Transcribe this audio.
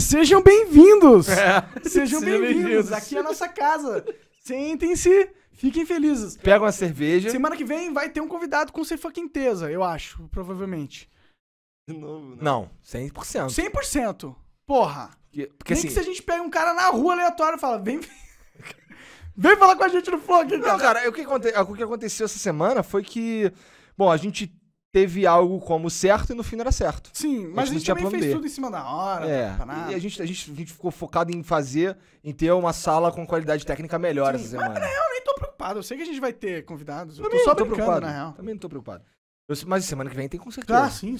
E sejam bem-vindos! É. Sejam bem-vindos! Bem Aqui é a nossa casa. Sentem-se, fiquem felizes. Pega uma cerveja. Semana que vem vai ter um convidado com ser fucking eu acho, provavelmente. De novo, né? Não, 100%. 100%. Porra. Porque, porque, Nem assim, que se a gente pega um cara na rua aleatório e fala, vem... Vem falar com a gente no Flow aqui, cara. Não, cara, o que, aconte... o que aconteceu essa semana foi que... Bom, a gente teve algo como certo e no fim não era certo. Sim, mas a gente, a gente também fez tudo em cima da hora. É, tá e a gente, a, gente, a gente ficou focado em fazer, em ter uma sala com qualidade técnica melhor Sim, essa semana. Mas, na real, nem tô preocupado. Eu sei que a gente vai ter convidados. Também eu tô só tô preocupado. na real. Também não tô preocupado. mas semana que vem tem com certeza. Ah, sim,